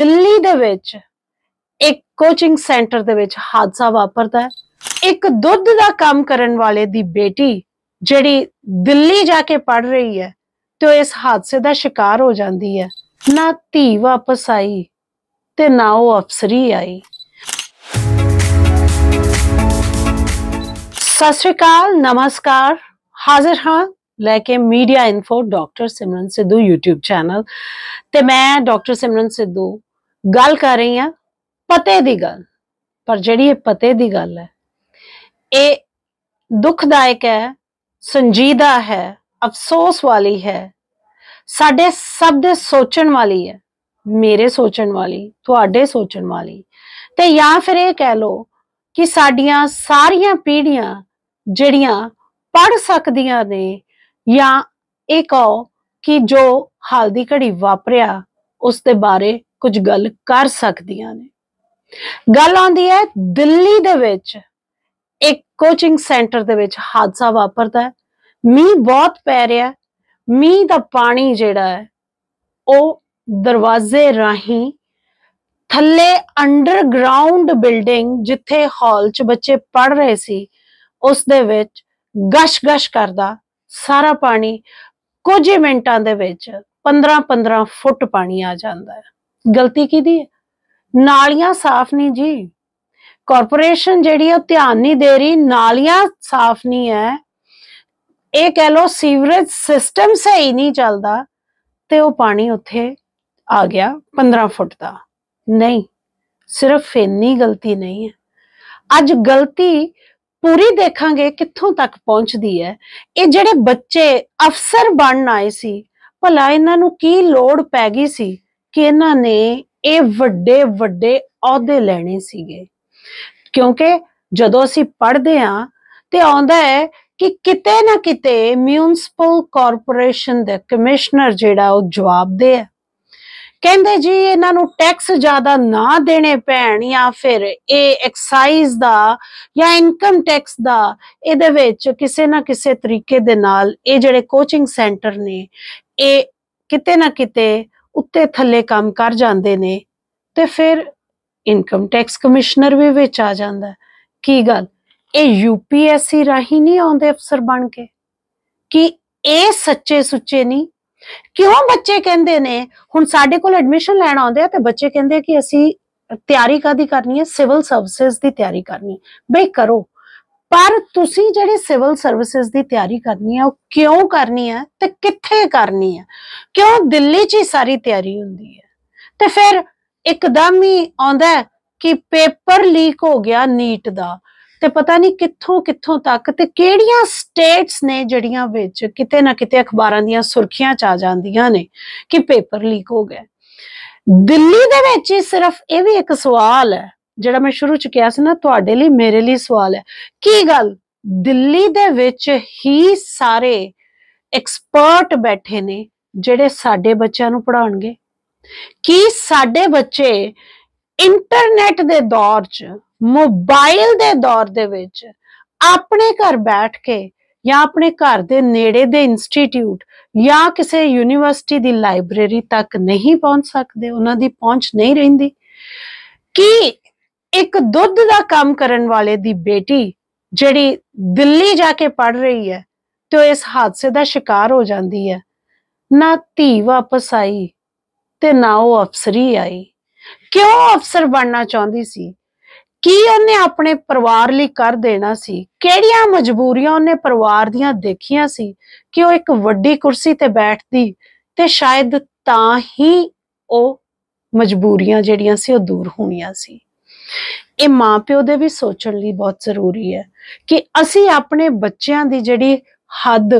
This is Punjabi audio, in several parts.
ਦਿੱਲੀ ਦੇ ਵਿੱਚ ਇੱਕ ਕੋਚਿੰਗ ਸੈਂਟਰ ਦੇ ਵਿੱਚ ਹਾਦਸਾ ਵਾਪਰਦਾ ਹੈ ਇੱਕ ਦੁੱਧ ਦਾ ਕੰਮ ਕਰਨ ਵਾਲੇ ਦੀ ਬੇਟੀ ਜਿਹੜੀ ਦਿੱਲੀ ਜਾ ਕੇ ਪੜ ਰਹੀ ਹੈ ਤੇ ਇਸ ਹਾਦਸੇ ਦਾ ਸ਼ਿਕਾਰ ਹੋ ਜਾਂਦੀ ਹੈ ਨਾ ਧੀ ਵਾਪਸ ਆਈ ਤੇ ਨਾ ਉਹ ਅਫਸਰੀ ਆਈ ਸਤਿ ਸ਼੍ਰੀ ਅਕਾਲ ਨਮਸਕਾਰ ਹਾਜ਼ਰ ਹਾਂ ਲੈ ਕੇ media info doctor Simran Sidhu YouTube channel ਤੇ ਮੈਂ ਡਾਕਟਰ ਸਿਮਰਨ ਸਿੱਧੂ ਗੱਲ ਕਰ ਰਹੀ ਆ ਪਤੇ ਦੀ ਗੱਲ ਪਰ ਜਿਹੜੀ ਇਹ ਪਤੇ ਦੀ ਗੱਲ ਹੈ ਇਹ ਦੁਖਦਾਇਕ ਹੈ ਸੰਜੀਦਾ ਹੈ ਅਫਸੋਸ ਵਾਲੀ ਹੈ ਸਾਡੇ ਸਭ ਦੇ ਸੋਚਣ ਵਾਲੀ ਹੈ ਮੇਰੇ ਸੋਚਣ ਵਾਲੀ ਤੁਹਾਡੇ ਸੋਚਣ ਵਾਲੀ ਤੇ ਜਾਂ ਫਿਰ ਇਹ ਕਹਿ ਲੋ ਕਿ ਸਾਡੀਆਂ ਸਾਰੀਆਂ ਪੀੜ੍ਹੀਆਂ ਜਿਹੜੀਆਂ ਪੜ ਸਕਦੀਆਂ ਨੇ ਜਾਂ ਇਹ ਕਹੋ ਕਿ ਜੋ ਹਾਲ ਦੀ ਘੜੀ ਵਾਪਰਿਆ ਉਸ ਦੇ ਬਾਰੇ ਕੁਝ ਗੱਲ ਕਰ ਸਕਦੀਆਂ ਨੇ ਗੱਲ ਆਉਂਦੀ ਹੈ ਦਿੱਲੀ ਦੇ ਵਿੱਚ ਇੱਕ ਕੋਚਿੰਗ ਸੈਂਟਰ ਦੇ ਵਿੱਚ ਹਾਦਸਾ ਵਾਪਰਦਾ ਹੈ ਮੀਂਹ ਬਹੁਤ ਪੈ ਰਿਹਾ ਮੀਂਹ ਦਾ ਪਾਣੀ ਜਿਹੜਾ ਹੈ ਉਹ ਦਰਵਾਜ਼ੇ ਰਾਹੀਂ ਥੱਲੇ ਅੰਡਰਗਰਾਉਂਡ ਬਿਲਡਿੰਗ ਜਿੱਥੇ ਹਾਲ 'ਚ ਬੱਚੇ ਪੜ ਰਹੇ ਸੀ ਉਸ ਦੇ ਵਿੱਚ ਗਸ਼-ਗਸ਼ ਕਰਦਾ ਸਾਰਾ ਪਾਣੀ ਕੁਝ ਮਿੰਟਾਂ ਦੇ ਵਿੱਚ 15-15 ਫੁੱਟ ਪਾਣੀ ਆ ਜਾਂਦਾ ਹੈ ਗਲਤੀ ਕੀਤੀ ਹੈ ਨਾਲੀਆਂ ਸਾਫ਼ ਨਹੀਂ ਜੀ ਕਾਰਪੋਰੇਸ਼ਨ ਜਿਹੜੀ ਉਹ ਧਿਆਨ ਨਹੀਂ ਦੇ ਰਹੀ ਨਾਲੀਆਂ ਸਾਫ਼ ਨਹੀਂ ਹੈ ਇਹ ਕਹਿ ਲੋ ਸੀਵਰੇਜ ਸਿਸਟਮ ਸਹੀ ਨਹੀਂ ਚੱਲਦਾ ਤੇ ਉਹ ਪਾਣੀ ਉੱਥੇ ਆ ਗਿਆ 15 ਫੁੱਟ ਦਾ ਨਹੀਂ ਸਿਰਫ ਇੰਨੀ ਗਲਤੀ ਨਹੀਂ ਹੈ ਅੱਜ ਗਲਤੀ ਪੂਰੀ ਦੇਖਾਂਗੇ ਕਿੱਥੋਂ ਤੱਕ ਪਹੁੰਚਦੀ ਹੈ ਇਹ ਜਿਹੜੇ ਬੱਚੇ ਅਫਸਰ ਬਣਨ ਆਏ ਸੀ ਭਲਾ ਇਹਨਾਂ ਨੂੰ ਕੀ ਲੋੜ ਪੈ ਗਈ ਸੀ ਕਿ ਇਹਨਾਂ ਨੇ ਇਹ ਵੱਡੇ ਵੱਡੇ ਅਹੁਦੇ ਲੈਣੇ ਸੀਗੇ ਕਿਉਂਕਿ ਜਦੋਂ ਅਸੀਂ ਪੜ੍ਹਦੇ ਆ ਤੇ ਆਉਂਦਾ ਹੈ ਕਿ ਕਿਤੇ ਨਾ ਕਿਤੇ ਮਿਊਨਿਸਪਲ ਕਾਰਪੋਰੇਸ਼ਨ ਦੇ ਕਮਿਸ਼ਨਰ ਜਿਹੜਾ ਉਹ ਜਵਾਬ ਦੇ ਹੈ ਕਹਿੰਦੇ ਜੀ ਇਹਨਾਂ ਨੂੰ ਟੈਕਸ ਜ਼ਿਆਦਾ ਨਾ ਦੇਣੇ ਪੈਣ ਜਾਂ ਫਿਰ ਇਹ ਐਕਸਾਈਜ਼ ਦਾ ਜਾਂ ਇਨਕਮ ਟੈਕਸ ਦਾ ਇਹਦੇ ਵਿੱਚ ਕਿਸੇ ਨਾ ਕਿਸੇ ਤਰੀਕੇ ਦੇ ਨਾਲ ਇਹ ਜਿਹੜੇ ਕੋਚਿੰਗ ਸੈਂਟਰ ਨੇ ਇਹ ਕਿਤੇ ਨਾ ਕਿਤੇ ਉੱਤੇ ਥੱਲੇ ਕੰਮ ਕਰ ਜਾਂਦੇ ਨੇ ਤੇ ਫਿਰ ਇਨਕਮ ਟੈਕਸ ਕਮਿਸ਼ਨਰ ਵੀ ਵਿੱਚ ਆ ਜਾਂਦਾ ਕੀ ਗੱਲ ਇਹ ਯੂਪੀਐਸਸੀ ਰਾਹੀਂ ਨਹੀਂ ਆਉਂਦੇ ਅਫਸਰ ਬਣ ਕੇ ਕਿ ਇਹ ਸੱਚੇ ਸੁੱਚੇ ਨਹੀਂ ਕਿਉਂ ਬੱਚੇ ਕਹਿੰਦੇ ਨੇ ਹੁਣ ਸਾਡੇ ਕੋਲ ਐਡਮਿਸ਼ਨ ਲੈਣ ਆਉਂਦੇ ਆ ਤੇ ਬੱਚੇ ਕਹਿੰਦੇ ਕਿ ਅਸੀਂ ਤਿਆਰੀ ਕਾਦੀ ਕਰਨੀ ਹੈ ਸਿਵਲ ਸਰਵਿਸਿਜ਼ ਦੀ ਤਿਆਰੀ ਕਰਨੀ ਬਈ ਕਰੋ ਪਰ ਤੁਸੀਂ ਜਿਹੜੀ ਸਿਵਲ ਸਰਵਿਸਿਜ਼ ਦੀ ਤਿਆਰੀ ਕਰਨੀ ਹੈ ਉਹ ਕਿਉਂ ਕਰਨੀ ਹੈ ਤੇ ਕਿੱਥੇ ਕਰਨੀ ਹੈ ਕਿਉਂ ਦਿੱਲੀ 'ਚ ਹੀ ਸਾਰੀ ਤਿਆਰੀ ਹੁੰਦੀ ਹੈ ਤੇ ਫਿਰ ਇੱਕਦਮ ਹੀ ਆਉਂਦਾ ਕਿ ਪੇਪਰ ਲੀਕ ਹੋ ਗਿਆ ਨੀਟ ਦਾ ਤੇ ਪਤਾ ਨਹੀਂ ਕਿੱਥੋਂ ਕਿੱਥੋਂ ਤੱਕ ਤੇ ਕਿਹੜੀਆਂ ਸਟੇਟਸ ਨੇ ਜਿਹੜੀਆਂ ਵਿੱਚ ਕਿਤੇ ਨਾ ਕਿਤੇ ਅਖਬਾਰਾਂ ਦੀਆਂ ਸੁਰਖੀਆਂ ਚ ਆ ਜਾਂਦੀਆਂ ਨੇ ਕਿ ਪੇਪਰ ਲੀਕ ਹੋ ਗਿਆ ਦਿੱਲੀ ਦੇ ਵਿੱਚ ਸਿਰਫ ਇਹ ਵੀ ਇੱਕ ਸਵਾਲ ਹੈ ਜਿਹੜਾ ਮੈਂ ਸ਼ੁਰੂ ਚ ਕਿਹਾ ਸੀ ਨਾ ਤੁਹਾਡੇ ਲਈ ਮੇਰੇ ਲਈ ਸਵਾਲ ਹੈ ਕੀ ਗੱਲ ਦਿੱਲੀ ਦੇ ਵਿੱਚ ਹੀ ਸਾਰੇ ਐਕਸਪਰਟ ਬੈਠੇ ਨੇ ਜਿਹੜੇ ਸਾਡੇ ਬੱਚਿਆਂ ਨੂੰ ਪੜਾਉਣਗੇ ਕੀ ਸਾਡੇ ਬੱਚੇ ਇੰਟਰਨੈਟ ਦੇ ਦੌਰ 'ਚ ਮੋਬਾਈਲ ਦੇ ਦੌਰ ਦੇ ਵਿੱਚ ਆਪਣੇ ਘਰ ਬੈਠ ਕੇ ਜਾਂ ਆਪਣੇ ਘਰ ਦੇ ਨੇੜੇ ਦੇ ਇੰਸਟੀਚਿਊਟ ਜਾਂ ਕਿਸੇ ਯੂਨੀਵਰਸਿਟੀ ਦੀ ਲਾਇਬ੍ਰੇਰੀ ਤੱਕ ਨਹੀਂ ਪਹੁੰਚ ਸਕਦੇ ਉਹਨਾਂ ਦੀ ਪਹੁੰਚ ਨਹੀਂ ਰਹਿੰਦੀ ਕੀ ਇੱਕ ਦੁੱਧ ਦਾ ਕੰਮ ਕਰਨ ਵਾਲੇ ਦੀ ਬੇਟੀ ਜਿਹੜੀ ਦਿੱਲੀ ਜਾ ਕੇ ਪੜ ਰਹੀ ਹੈ ਤੇ ਉਹ ਇਸ ਹਾਦਸੇ ਦਾ ਸ਼ਿਕਾਰ ਹੋ ਜਾਂਦੀ ਹੈ ਨਾ ਧੀ ਵਾਪਸ ਆਈ ਤੇ ਨਾ ਉਹ ਅਫਸਰੀ ਆਈ ਕਿਉਂ ਅਫਸਰ ਬਣਨਾ ਚਾਹੁੰਦੀ ਸੀ ਕੀ ਉਹਨੇ ਆਪਣੇ ਪਰਿਵਾਰ ਲਈ ਕਰ ਦੇਣਾ ਸੀ ਕਿਹੜੀਆਂ ਮਜਬੂਰੀਆਂ ਉਹਨੇ ਪਰਿਵਾਰ ਦੀਆਂ ਦੇਖੀਆਂ ਸੀ ਕਿ ਉਹ ਇੱਕ ਵੱਡੀ ਕੁਰਸੀ ਤੇ ਬੈਠਦੀ ਤੇ ਸ਼ਾਇਦ ਤਾਂ ਹੀ ਉਹ ਮਜਬੂਰੀਆਂ ਜਿਹੜੀਆਂ ਸੀ ਉਹ ਦੂਰ ਹੋਣੀਆਂ ਸੀ ਇਹ ਪਿਓ ਦੇ ਵੀ ਸੋਚਣ ਲਈ ਬਹੁਤ ਜ਼ਰੂਰੀ ਹੈ ਕਿ ਅਸੀਂ ਆਪਣੇ ਬੱਚਿਆਂ ਦੀ ਜਿਹੜੀ ਹੱਦ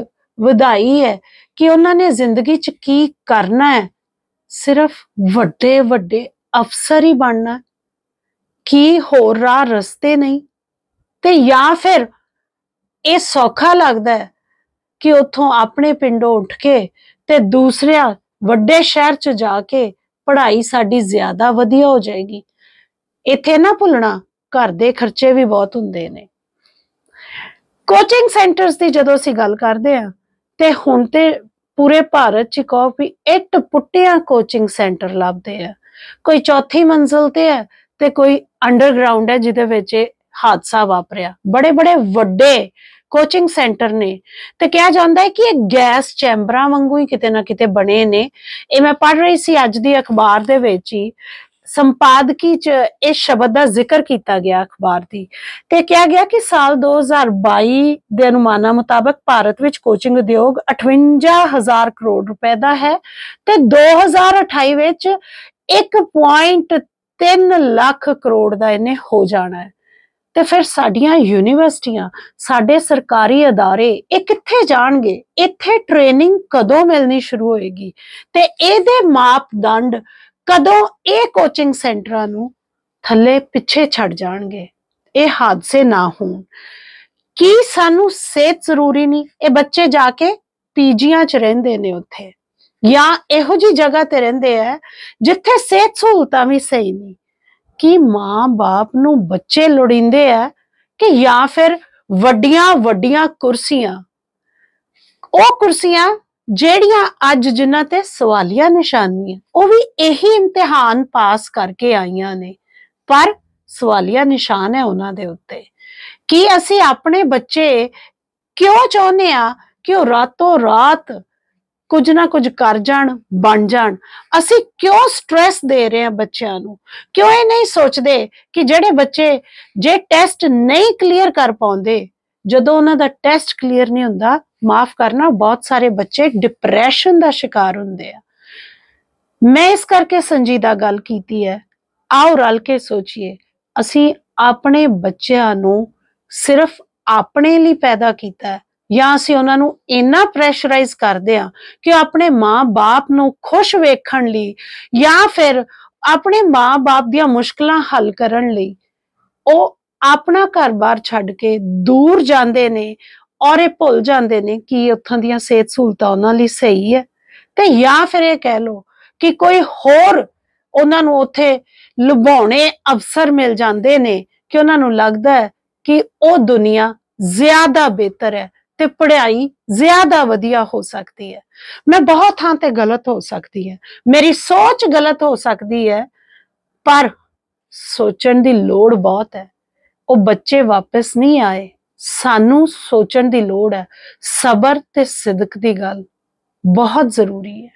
ਵਧਾਈ ਹੈ ਕਿ ਉਹਨਾਂ ਨੇ ਜ਼ਿੰਦਗੀ 'ਚ ਕੀ ਕਰਨਾ ਹੈ ਸਿਰਫ ਵੱਡੇ ਵੱਡੇ ਅਫਸਰ ਹੀ ਬਣਨਾ ਕੀ ਹੋਰ ਰਾਹ ਰਸਤੇ ਨਹੀਂ ਤੇ ਜਾਂ ਫਿਰ ਇਹ ਸੌਖਾ ਲੱਗਦਾ ਹੈ ਕਿ ਉੱਥੋਂ ਆਪਣੇ ਪਿੰਡੋਂ ਉੱਠ ਕੇ ਤੇ ਦੂਸਰਿਆਂ ਵੱਡੇ ਸ਼ਹਿਰ 'ਚ ਜਾ ਕੇ ਪੜ੍ਹਾਈ ਸਾਡੀ ਜ਼ਿਆਦਾ ਵਧੀਆ ਹੋ ਜਾਏਗੀ ਇੱਥੇ ਨਾ ਭੁੱਲਣਾ ਘਰ ਦੇ ਖਰਚੇ ਵੀ ਬਹੁਤ ਹੁੰਦੇ ਨੇ ਕੋਚਿੰਗ ਸੈਂਟਰਸ ਦੀ ਜਦੋਂ ਅਸੀਂ ਗੱਲ ਕਰਦੇ ਆ ਤੇ ਹੁਣ ਤੇ ਪੂਰੇ ਭਾਰਤ 'ਚ ਕਾਫੀ ਇੱਟ ਪੁੱਟਿਆਂ ਕੋਚਿੰਗ ਸੈਂਟਰ ਲੱਭਦੇ ਆ ਕੋਈ ਚੌਥੀ ਮੰਜ਼ਲ ਤੇ ਹੈ ਤੇ ਕੋਈ ਅੰਡਰਗਰਾਉਂਡ ਹੈ ਜਿਹਦੇ ਵਿੱਚ ਹਾਦਸਾ ਵਾਪਰਿਆ ਬੜੇ ਬੜੇ ਵੱਡੇ ਕੋਚਿੰਗ ਸੈਂਟਰ ਨੇ ਤੇ ਕਿਹਾ ਜਾਂਦਾ ਹੈ ਕਿ ਇਹ ਗੈਸ ਚੈਂਬਰਾਂ ਵਾਂਗੂ ਹੀ ਕਿਤੇ ਨਾ ਕਿਤੇ ਬਣੇ ਨੇ ਇਹ ਮੈਂ ਪੜ੍ਹ ਰਹੀ ਸੀ ਅੱਜ ਦੀ ਅਖਬਾਰ ਦੇ ਵਿੱਚ ਹੀ ਸੰਪਾਦਕੀ 'ਚ ਇਹ ਸ਼ਬਦ ਦਾ ਜ਼ਿਕਰ ਕੀਤਾ ਗਿਆ ਅਖਬਾਰ ਦੀ ਤੇ ਕਿਹਾ ਗਿਆ ਕਿ ਸਾਲ 2022 ਦੇ ਅਨੁਮਾਨਾਂ ਮੁਤਾਬਕ ਭਾਰਤ ਵਿੱਚ ਕੋਚਿੰਗ ਉਦਯੋਗ 58000 ਕਰੋੜ ਰੁਪਏ ਦਾ ਹੈ ਤੇ 2028 ਵਿੱਚ 1.3 ਲੱਖ ਕਰੋੜ ਦਾ ਇਹਨੇ ਹੋ ਜਾਣਾ ਹੈ ਤੇ ਫਿਰ ਸਾਡੀਆਂ ਯੂਨੀਵਰਸਿਟੀਆਂ ਸਾਡੇ ਸਰਕਾਰੀ ادارے ਇਹ ਕਿੱਥੇ ਜਾਣਗੇ ਇੱਥੇ ਟ੍ਰੇਨਿੰਗ ਕਦੋਂ ਮਿਲਣੀ ਸ਼ੁਰੂ ਹੋਏਗੀ ਤੇ ਇਹਦੇ ਮਾਪਦੰਡ ਕਦੋਂ ਇਹ ਕੋਚਿੰਗ ਸੈਂਟਰਾਂ ਨੂੰ ਥੱਲੇ ਪਿੱਛੇ ਛੱਡ ਜਾਣਗੇ ਇਹ ਹਾਦਸੇ ਨਾ ਹੋਣ ਕੀ ਸਾਨੂੰ ਸਿਹਤ ਜ਼ਰੂਰੀ ਨਹੀਂ ਇਹ ਬੱਚੇ ਜਾ ਕੇ ਪੀਜੀਆਂ 'ਚ ਰਹਿੰਦੇ ਨੇ ਉੱਥੇ ਜਾਂ ਇਹੋ ਜੀ ਜਗ੍ਹਾ ਤੇ ਰਹਿੰਦੇ ਆ ਜਿੱਥੇ ਸਿਹਤ ਸਹੂਲਤਾਂ ਵੀ ਸਹੀ ਨਹੀਂ ਕੀ ਮਾਂ-ਬਾਪ ਨੂੰ ਬੱਚੇ ਲੋੜਿੰਦੇ ਆ ਕਿ ਜਾਂ ਫਿਰ ਵੱਡੀਆਂ ਵੱਡੀਆਂ ਕੁਰਸੀਆਂ ਉਹ ਕੁਰਸੀਆਂ ਜਿਹੜੀਆਂ ਅੱਜ ਜਿਨ੍ਹਾਂ ਤੇ ਸਵਾਲੀਆਂ ਨਿਸ਼ਾਨੀਆਂ ਉਹ ਵੀ ਇਹੀ ਇਮਤਿਹਾਨ ਪਾਸ ਕਰਕੇ ਆਈਆਂ ਨੇ ਪਰ ਸਵਾਲੀਆ ਨਿਸ਼ਾਨ ਹੈ ਉਹਨਾਂ ਦੇ ਉੱਤੇ ਕੀ ਅਸੀਂ ਆਪਣੇ ਬੱਚੇ ਕਿਉਂ ਚਾਹੁੰਦੇ ਆ ਕਿ ਉਹ ਰਾਤੋਂ ਰਾਤ ਕੁਝ ਨਾ ਕੁਝ ਕਰ ਜਾਣ ਬਣ ਜਾਣ ਅਸੀਂ ਕਿਉਂ ਸਟ्रेस ਦੇ ਰਹੇ ਆ ਬੱਚਿਆਂ ਨੂੰ ਕਿਉਂ ਇਹ ਨਹੀਂ ਸੋਚਦੇ ਕਿ ਜਿਹੜੇ ਬੱਚੇ ਜੇ ਟੈਸਟ ਨਹੀਂ ਕਲੀਅਰ ਕਰ ਪਾਉਂਦੇ ਜਦੋਂ ਉਹਨਾਂ ਦਾ ਟੈਸਟ ਕਲੀਅਰ ਨਹੀਂ ਹੁੰਦਾ ਮਾਫ ਕਰਨਾ ਬਹੁਤ ਸਾਰੇ ਬੱਚੇ ਡਿਪਰੈਸ਼ਨ ਦਾ ਸ਼ਿਕਾਰ ਹੁੰਦੇ ਆ ਮੈਂ ਇਸ ਕਰਕੇ ਸੰਜੀਦਾ ਗੱਲ ਕੀਤੀ ਹੈ ਆਓ ਰਲ ਕੇ ਸੋਚੀਏ ਅਸੀਂ ਆਪਣੇ ਬੱਚਿਆਂ ਨੂੰ ਸਿਰਫ ਆਪਣੇ ਲਈ ਪੈਦਾ ਕੀਤਾ ਹੈ ਜਾਂ ਅਸੀਂ ਉਹਨਾਂ ਨੂੰ ਇੰਨਾ ਪ੍ਰੈਸ਼ਰਾਈਜ਼ ਕਰਦੇ ਆ ਕਿ ਆਪਣੇ ਮਾਂ-ਬਾਪ ਨੂੰ ਖੁਸ਼ ਵੇਖਣ ਲਈ ਜਾਂ ਫਿਰ ਆਪਣੇ ਮਾਂ-ਬਾਪ ਦੀਆਂ ਮੁਸ਼ਕਲਾਂ ਹੱਲ ਕਰਨ ਲਈ ਉਹ ਆਪਣਾ ਘਰ-ਬਾਰ ਛੱਡ ਕੇ ਦੂਰ ਜਾਂਦੇ ਨੇ ਔਰ ਇਹ ਭੁੱਲ ਜਾਂਦੇ ਨੇ ਕਿ ਉੱਥਾਂ ਦੀਆਂ ਸਿਹਤ ਸਹੂਲਤਾਂ ਉਹਨਾਂ ਲਈ ਸਹੀ ਹੈ ਤੇ ਜਾਂ ਫਿਰ ਇਹ ਕਹਿ ਲੋ ਕਿ ਕੋਈ ਹੋਰ ਉਹਨਾਂ ਨੂੰ ਉੱਥੇ ਲੁਭਾਉਣੇ ਅਫਸਰ ਮਿਲ ਜਾਂਦੇ ਨੇ ਕਿ ਉਹਨਾਂ ਨੂੰ ਲੱਗਦਾ ਹੈ ਕਿ ਉਹ ਦੁਨੀਆ ਜ਼ਿਆਦਾ ਬਿਹਤਰ ਹੈ ਤੇ ਪੜ੍ਹਾਈ ਜ਼ਿਆਦਾ ਵਧੀਆ ਹੋ ਸਕਦੀ ਹੈ ਮੈਂ ਬਹੁਤ ਥਾਂ ਤੇ ਗਲਤ ਹੋ ਸਕਦੀ ਹੈ ਮੇਰੀ ਸੋਚ ਗਲਤ ਹੋ ਸਕਦੀ ਹੈ ਪਰ ਸੋਚਣ ਦੀ ਲੋੜ ਬਹੁਤ ਹੈ ਉਹ ਬੱਚੇ ਵਾਪਸ ਨਹੀਂ ਆਏ ਸਾਨੂੰ ਸੋਚਣ ਦੀ ਲੋੜ ਹੈ ਸਬਰ ਤੇ ਸਦਕ ਦੀ ਗੱਲ ਬਹੁਤ ਜ਼ਰੂਰੀ ਹੈ